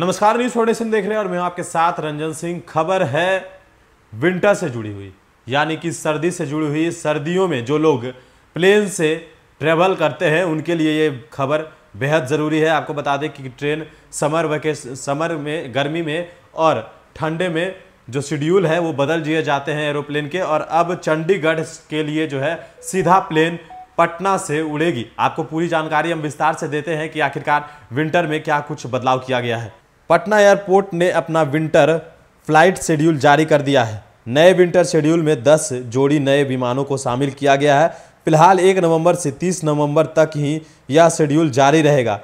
नमस्कार न्यूज सिंह देख रहे हैं और मैं आपके साथ रंजन सिंह खबर है विंटर से जुड़ी हुई यानी कि सर्दी से जुड़ी हुई सर्दियों में जो लोग प्लेन से ट्रेवल करते हैं उनके लिए ये खबर बेहद ज़रूरी है आपको बता दें कि ट्रेन समर वैकेश समर में गर्मी में और ठंडे में जो शेड्यूल है वो बदल दिए जाते हैं एरोप्लेन के और अब चंडीगढ़ के लिए जो है सीधा प्लेन पटना से उड़ेगी आपको पूरी जानकारी हम विस्तार से देते हैं कि आखिरकार विंटर में क्या कुछ बदलाव किया गया है पटना एयरपोर्ट ने अपना विंटर फ्लाइट शेड्यूल जारी कर दिया है नए विंटर शेड्यूल में 10 जोड़ी नए विमानों को शामिल किया गया है फिलहाल 1 नवंबर से 30 नवंबर तक ही यह शेड्यूल जारी रहेगा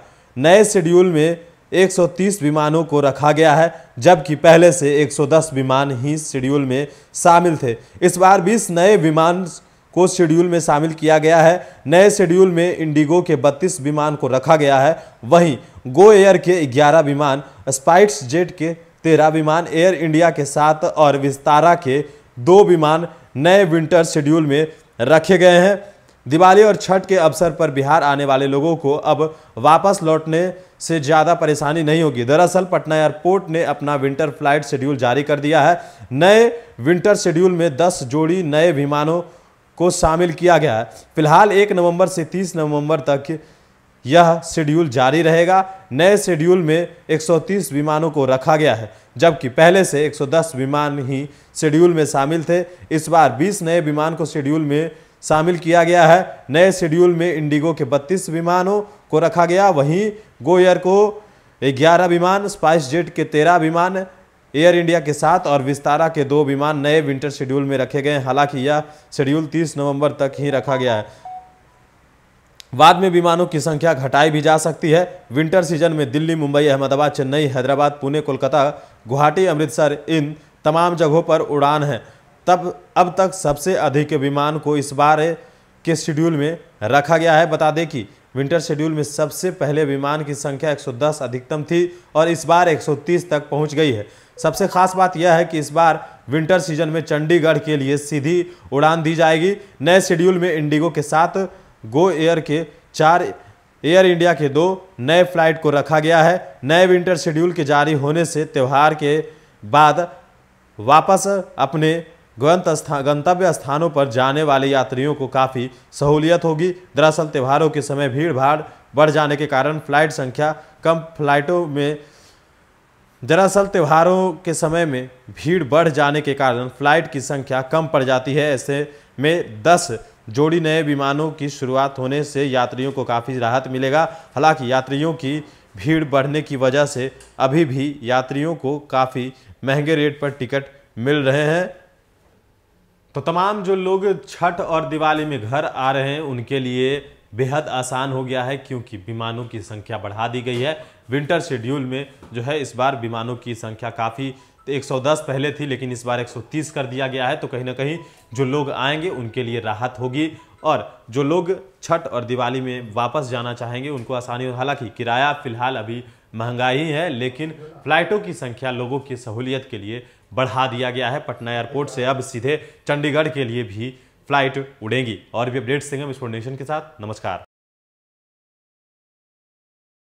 नए शेड्यूल में 130 विमानों को रखा गया है जबकि पहले से 110 विमान ही शेड्यूल में शामिल थे इस बार 20 नए विमान को शेड्यूल में शामिल किया गया है नए शेड्यूल में इंडिगो के 32 विमान को रखा गया है वहीं गो एयर के 11 विमान स्पाइट्स जेट के 13 विमान एयर इंडिया के सात और विस्तारा के दो विमान नए विंटर शेड्यूल में रखे गए हैं दिवाली और छठ के अवसर पर बिहार आने वाले लोगों को अब वापस लौटने से ज़्यादा परेशानी नहीं होगी दरअसल पटना एयरपोर्ट ने अपना विंटर फ्लाइट शेड्यूल जारी कर दिया है नए विंटर शेड्यूल में 10 जोड़ी नए विमानों को शामिल किया गया है फिलहाल एक नवंबर से तीस नवंबर तक यह शेड्यूल जारी रहेगा नए शेड्यूल में 130 विमानों को रखा गया है जबकि पहले से 110 विमान ही शेड्यूल में शामिल थे इस बार 20 नए विमान को शेड्यूल में शामिल किया गया है नए शेड्यूल में इंडिगो के 32 विमानों को रखा गया वहीं गोयर को 11 विमान स्पाइस जेट के 13 विमान एयर इंडिया के साथ और विस्तारा के दो विमान नए विंटर शेड्यूल में रखे गए हालांकि यह शेड्यूल 30 नवंबर तक ही रखा गया है बाद में विमानों की संख्या घटाई भी जा सकती है विंटर सीजन में दिल्ली मुंबई अहमदाबाद चेन्नई हैदराबाद पुणे कोलकाता गुवाहाटी अमृतसर इन तमाम जगहों पर उड़ान है तब अब तक सबसे अधिक विमान को इस बार के शेड्यूल में रखा गया है बता दें कि विंटर शेड्यूल में सबसे पहले विमान की संख्या 110 अधिकतम थी और इस बार 130 तक पहुंच गई है सबसे खास बात यह है कि इस बार विंटर सीजन में चंडीगढ़ के लिए सीधी उड़ान दी जाएगी नए शेड्यूल में इंडिगो के साथ गो एयर के चार एयर इंडिया के दो नए फ्लाइट को रखा गया है नए विंटर शेड्यूल के जारी होने से त्यौहार के बाद वापस अपने गंत स्थान गंतव्य स्थानों पर जाने वाले यात्रियों को काफ़ी सहूलियत होगी दरअसल त्यौहारों के समय भीड़ भाड़ बढ़ जाने के कारण फ्लाइट संख्या कम फ्लाइटों में दरअसल त्योहारों के समय में भीड़ बढ़ जाने के कारण फ्लाइट की संख्या कम पड़ जाती है ऐसे में 10 जोड़ी नए विमानों की शुरुआत होने से यात्रियों को काफ़ी राहत मिलेगा हालांकि यात्रियों की भीड़ बढ़ने की वजह से अभी भी यात्रियों को काफ़ी महंगे रेट पर टिकट मिल रहे हैं तो तमाम जो लोग छठ और दिवाली में घर आ रहे हैं उनके लिए बेहद आसान हो गया है क्योंकि विमानों की संख्या बढ़ा दी गई है विंटर शेड्यूल में जो है इस बार विमानों की संख्या काफ़ी 110 पहले थी लेकिन इस बार 130 कर दिया गया है तो कहीं ना कहीं जो लोग आएंगे उनके लिए राहत होगी और जो लोग छठ और दिवाली में वापस जाना चाहेंगे उनको आसानी हो हालांकि किराया फिलहाल अभी महंगाई है लेकिन फ्लाइटों की संख्या लोगों की सहूलियत के लिए बढ़ा दिया गया है पटना एयरपोर्ट से अब सीधे चंडीगढ़ के लिए भी फ्लाइट उड़ेंगी और भी अपडेट्स देंगे इस फोर्डेशन के साथ नमस्कार